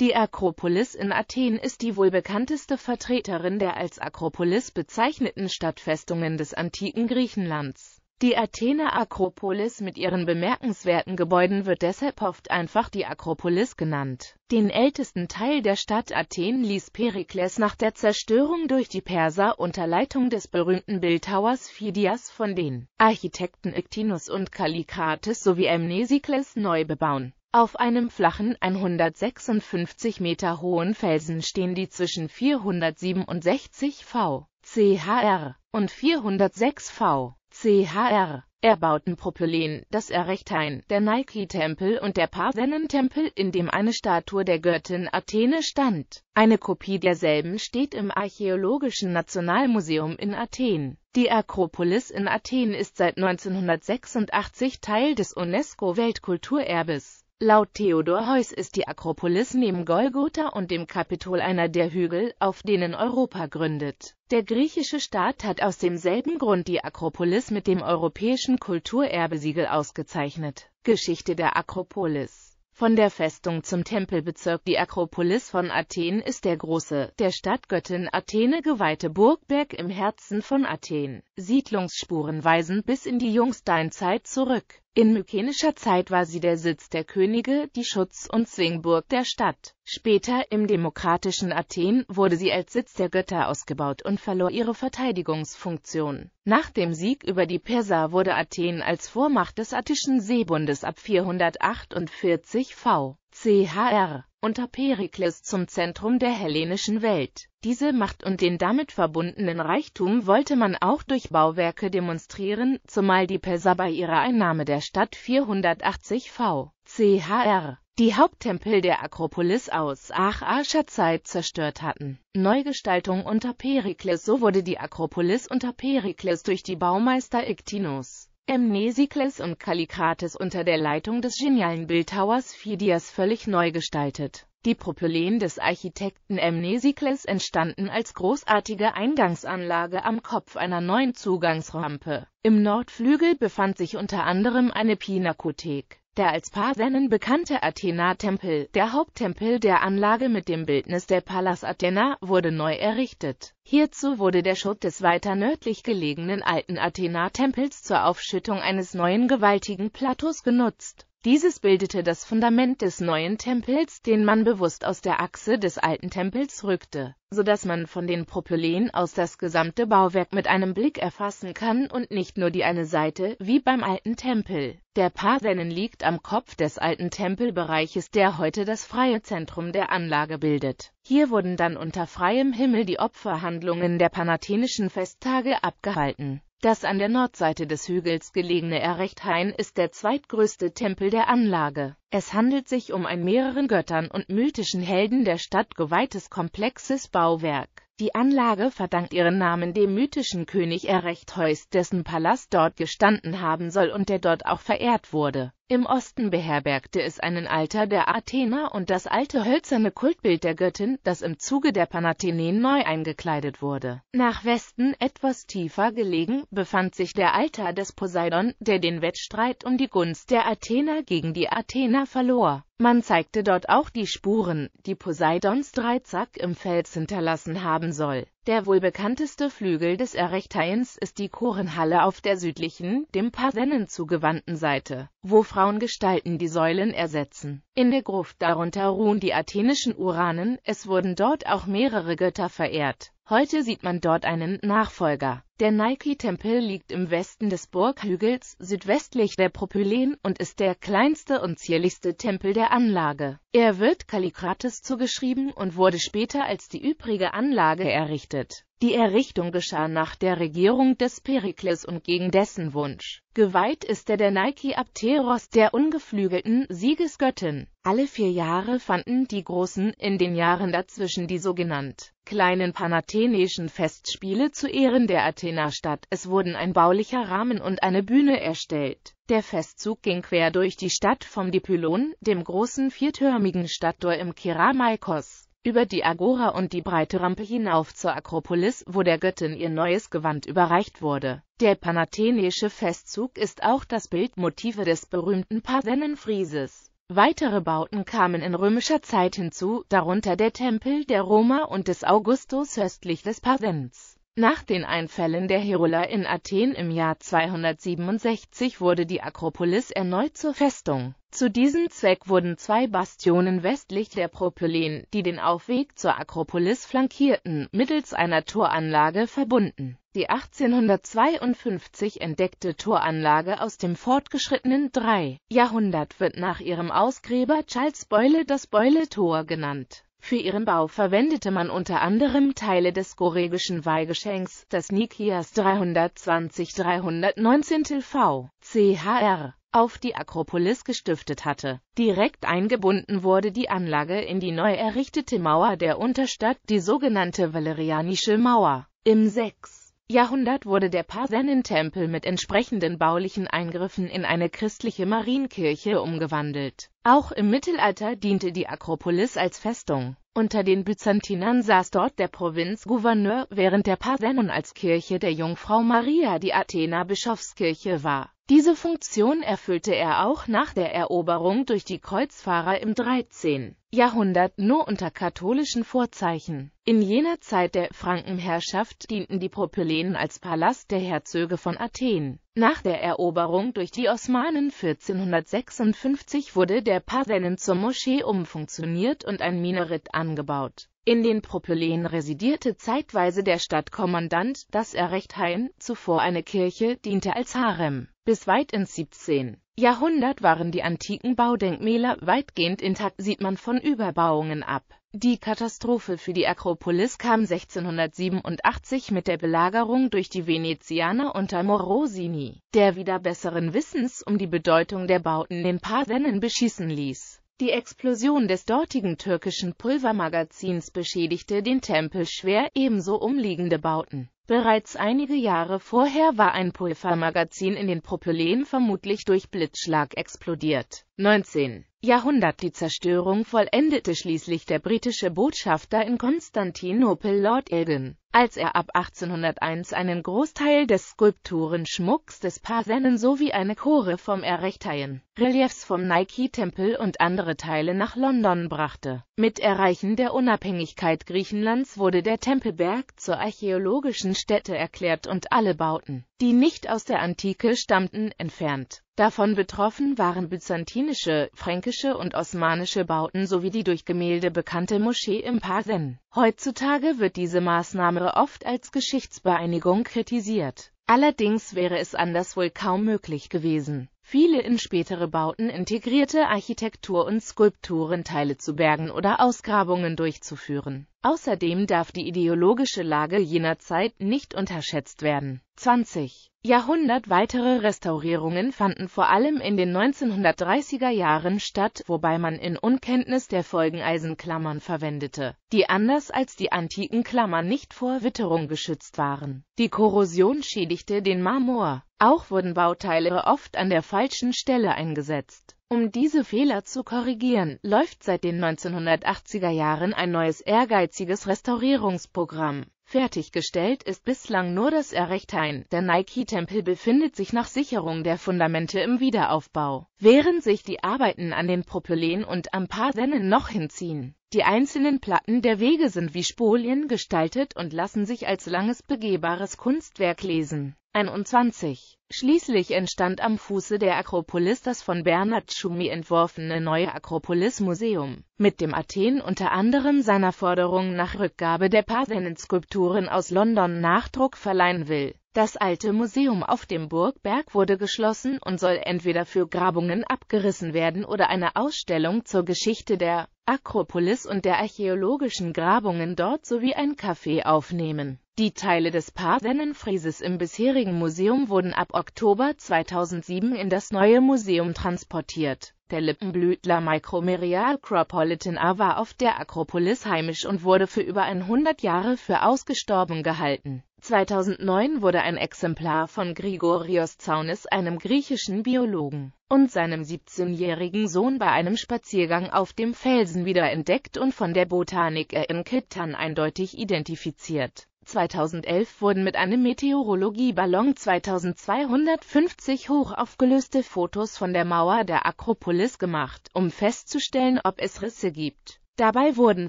Die Akropolis in Athen ist die wohl bekannteste Vertreterin der als Akropolis bezeichneten Stadtfestungen des antiken Griechenlands. Die Athener Akropolis mit ihren bemerkenswerten Gebäuden wird deshalb oft einfach die Akropolis genannt. Den ältesten Teil der Stadt Athen ließ Perikles nach der Zerstörung durch die Perser unter Leitung des berühmten Bildhauers Phidias von den Architekten Ektinus und Kallikrates sowie Amnesikles neu bebauen. Auf einem flachen 156 Meter hohen Felsen stehen die zwischen 467 V. CHR und 406 V. CHR erbauten Propylen, das Errechthain, der Nike-Tempel und der Parthenon-Tempel, in dem eine Statue der Göttin Athene stand. Eine Kopie derselben steht im Archäologischen Nationalmuseum in Athen. Die Akropolis in Athen ist seit 1986 Teil des UNESCO-Weltkulturerbes. Laut Theodor Heuss ist die Akropolis neben Golgotha und dem Kapitol einer der Hügel, auf denen Europa gründet. Der griechische Staat hat aus demselben Grund die Akropolis mit dem europäischen Kulturerbesiegel ausgezeichnet. Geschichte der Akropolis Von der Festung zum Tempelbezirk Die Akropolis von Athen ist der große, der Stadtgöttin Athene geweihte Burgberg im Herzen von Athen. Siedlungsspuren weisen bis in die Jungsteinzeit zurück. In mykenischer Zeit war sie der Sitz der Könige, die Schutz- und Zwingburg der Stadt. Später im demokratischen Athen wurde sie als Sitz der Götter ausgebaut und verlor ihre Verteidigungsfunktion. Nach dem Sieg über die Perser wurde Athen als Vormacht des attischen Seebundes ab 448 v. Chr unter Perikles zum Zentrum der hellenischen Welt. Diese Macht und den damit verbundenen Reichtum wollte man auch durch Bauwerke demonstrieren, zumal die Perser bei ihrer Einnahme der Stadt 480 v. chr. die Haupttempel der Akropolis aus achascher Zeit zerstört hatten. Neugestaltung unter Perikles So wurde die Akropolis unter Perikles durch die Baumeister Iktinos Emnesikles und Kallikrates unter der Leitung des genialen Bildhauers Phidias völlig neu gestaltet. Die Propyläen des Architekten Emnesikles entstanden als großartige Eingangsanlage am Kopf einer neuen Zugangsrampe. Im Nordflügel befand sich unter anderem eine Pinakothek der als Parthenon bekannte Athena-Tempel, der Haupttempel der Anlage mit dem Bildnis der Pallas Athena, wurde neu errichtet. Hierzu wurde der Schutt des weiter nördlich gelegenen alten Athena-Tempels zur Aufschüttung eines neuen gewaltigen Plateaus genutzt. Dieses bildete das Fundament des neuen Tempels, den man bewusst aus der Achse des alten Tempels rückte, so dass man von den Propylen aus das gesamte Bauwerk mit einem Blick erfassen kann und nicht nur die eine Seite, wie beim alten Tempel. Der Parthenon liegt am Kopf des alten Tempelbereiches, der heute das freie Zentrum der Anlage bildet. Hier wurden dann unter freiem Himmel die Opferhandlungen der panathenischen Festtage abgehalten. Das an der Nordseite des Hügels gelegene Errechthain ist der zweitgrößte Tempel der Anlage. Es handelt sich um ein mehreren Göttern und mythischen Helden der Stadt geweihtes komplexes Bauwerk. Die Anlage verdankt ihren Namen dem mythischen König Erechtheus, dessen Palast dort gestanden haben soll und der dort auch verehrt wurde im Osten beherbergte es einen Alter der Athena und das alte hölzerne Kultbild der Göttin, das im Zuge der Panathenäen neu eingekleidet wurde. Nach Westen, etwas tiefer gelegen, befand sich der Altar des Poseidon, der den Wettstreit um die Gunst der Athener gegen die Athener verlor. Man zeigte dort auch die Spuren, die Poseidons Dreizack im Fels hinterlassen haben soll. Der wohl bekannteste Flügel des Erechtheiens ist die Korenhalle auf der südlichen, dem Parthenon zugewandten Seite wo Frauengestalten die Säulen ersetzen. In der Gruft darunter ruhen die athenischen Uranen, es wurden dort auch mehrere Götter verehrt. Heute sieht man dort einen Nachfolger. Der Nike-Tempel liegt im Westen des Burghügels, südwestlich der Propylen und ist der kleinste und zierlichste Tempel der Anlage. Er wird Kallikrates zugeschrieben und wurde später als die übrige Anlage errichtet. Die Errichtung geschah nach der Regierung des Perikles und gegen dessen Wunsch. Geweiht ist er der Nike Abteros der ungeflügelten Siegesgöttin. Alle vier Jahre fanden die großen, in den Jahren dazwischen die sogenannt kleinen panathenischen Festspiele zu Ehren der Athena statt. Es wurden ein baulicher Rahmen und eine Bühne erstellt. Der Festzug ging quer durch die Stadt vom Dipylon, dem großen viertürmigen Stadttor im Keramaikos über die Agora und die breite Rampe hinauf zur Akropolis, wo der Göttin ihr neues Gewand überreicht wurde. Der panathenische Festzug ist auch das Bildmotive des berühmten Parthenen-Frieses. Weitere Bauten kamen in römischer Zeit hinzu, darunter der Tempel der Roma und des Augustus östlich des Parthens. Nach den Einfällen der Heruler in Athen im Jahr 267 wurde die Akropolis erneut zur Festung. Zu diesem Zweck wurden zwei Bastionen westlich der Propylen, die den Aufweg zur Akropolis flankierten, mittels einer Toranlage verbunden. Die 1852 entdeckte Toranlage aus dem fortgeschrittenen 3. Jahrhundert wird nach ihrem Ausgräber Charles Beule das Beule-Tor genannt für ihren Bau verwendete man unter anderem Teile des Goregischen Weihgeschenks, das Nikias 320-319 V. CHR, auf die Akropolis gestiftet hatte. Direkt eingebunden wurde die Anlage in die neu errichtete Mauer der Unterstadt, die sogenannte Valerianische Mauer. Im 6. Jahrhundert wurde der parsennen mit entsprechenden baulichen Eingriffen in eine christliche Marienkirche umgewandelt. Auch im Mittelalter diente die Akropolis als Festung. Unter den Byzantinern saß dort der Provinzgouverneur, während der Parthenon als Kirche der Jungfrau Maria die Athener Bischofskirche war diese Funktion erfüllte er auch nach der Eroberung durch die Kreuzfahrer im 13. Jahrhundert nur unter katholischen Vorzeichen. In jener Zeit der Frankenherrschaft dienten die Propyläen als Palast der Herzöge von Athen. Nach der Eroberung durch die Osmanen 1456 wurde der Parthenon zur Moschee umfunktioniert und ein Minarett angebaut. In den Propyläen residierte zeitweise der Stadtkommandant, das Errechthain, zuvor eine Kirche, diente als Harem. Bis weit ins 17. Jahrhundert waren die antiken Baudenkmäler weitgehend intakt, sieht man von Überbauungen ab. Die Katastrophe für die Akropolis kam 1687 mit der Belagerung durch die Venezianer unter Morosini, der wieder besseren Wissens um die Bedeutung der Bauten den Parthennen beschießen ließ. Die Explosion des dortigen türkischen Pulvermagazins beschädigte den Tempel schwer, ebenso umliegende Bauten. Bereits einige Jahre vorher war ein Pulvermagazin in den Propylen vermutlich durch Blitzschlag explodiert. 19. Jahrhundert Die Zerstörung vollendete schließlich der britische Botschafter in Konstantinopel Lord Elgin als er ab 1801 einen Großteil des Skulpturenschmucks des Parsennen sowie eine Chore vom Erechtheien, Reliefs vom Nike-Tempel und andere Teile nach London brachte. Mit Erreichen der Unabhängigkeit Griechenlands wurde der Tempelberg zur archäologischen Stätte erklärt und alle Bauten, die nicht aus der Antike stammten, entfernt. Davon betroffen waren byzantinische, fränkische und osmanische Bauten sowie die durch Gemälde bekannte Moschee im Parsen. Heutzutage wird diese Maßnahme oft als Geschichtsbeeinigung kritisiert. Allerdings wäre es anders wohl kaum möglich gewesen viele in spätere Bauten integrierte Architektur und Skulpturen Teile zu bergen oder Ausgrabungen durchzuführen. Außerdem darf die ideologische Lage jener Zeit nicht unterschätzt werden. 20. Jahrhundert weitere Restaurierungen fanden vor allem in den 1930er Jahren statt, wobei man in Unkenntnis der Folgen Eisenklammern verwendete, die anders als die antiken Klammern nicht vor Witterung geschützt waren. Die Korrosion schädigte den Marmor, auch wurden Bauteile oft an der falschen Stelle eingesetzt. Um diese Fehler zu korrigieren, läuft seit den 1980er Jahren ein neues ehrgeiziges Restaurierungsprogramm. Fertiggestellt ist bislang nur das Errechthain, Der Nike-Tempel befindet sich nach Sicherung der Fundamente im Wiederaufbau, während sich die Arbeiten an den Propylen und am Parsennen noch hinziehen. Die einzelnen Platten der Wege sind wie Spolien gestaltet und lassen sich als langes begehbares Kunstwerk lesen. 21. Schließlich entstand am Fuße der Akropolis das von Bernhard Schumi entworfene neue Akropolis-Museum, mit dem Athen unter anderem seiner Forderung nach Rückgabe der Parthenon-Skulpturen aus London Nachdruck verleihen will. Das alte Museum auf dem Burgberg wurde geschlossen und soll entweder für Grabungen abgerissen werden oder eine Ausstellung zur Geschichte der Akropolis und der archäologischen Grabungen dort sowie ein Café aufnehmen. Die Teile des Parthenon-Frieses im bisherigen Museum wurden ab Oktober 2007 in das neue Museum transportiert. Der Lippenblütler Micromeria acropolitana war auf der Akropolis heimisch und wurde für über 100 Jahre für ausgestorben gehalten. 2009 wurde ein Exemplar von Grigorios Zaunis, einem griechischen Biologen, und seinem 17-jährigen Sohn bei einem Spaziergang auf dem Felsen wiederentdeckt und von der Botanik in Kittan eindeutig identifiziert. 2011 wurden mit einem Meteorologieballon 2250 hochaufgelöste Fotos von der Mauer der Akropolis gemacht, um festzustellen, ob es Risse gibt. Dabei wurden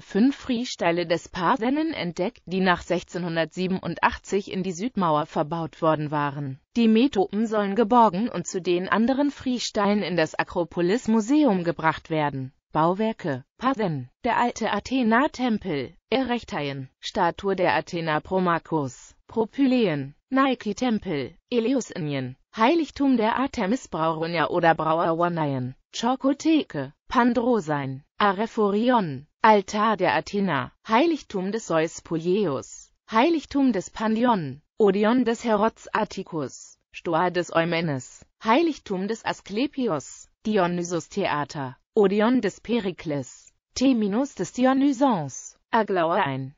fünf Friesteile des Parthenon entdeckt, die nach 1687 in die Südmauer verbaut worden waren. Die Metopen sollen geborgen und zu den anderen Friesteilen in das Akropolis-Museum gebracht werden Bauwerke, Pathen, der alte Athena-Tempel, Erechtheien, Statue der Athena Promachos, Propyläen, Nike-Tempel, Eleusinien, Heiligtum der Artemis Brauronia oder Brauerwanneien, Chokotheke, Pandrosein, Arephorion, Altar der Athena, Heiligtum des Zeus Poieus, Heiligtum des Pandion, Odeon des Herods Atticus, Stoa des Eumenes, Heiligtum des Asklepios, Dionysus Theater, Odeon des Perikles, T- des Dionysons, Aglaor ein.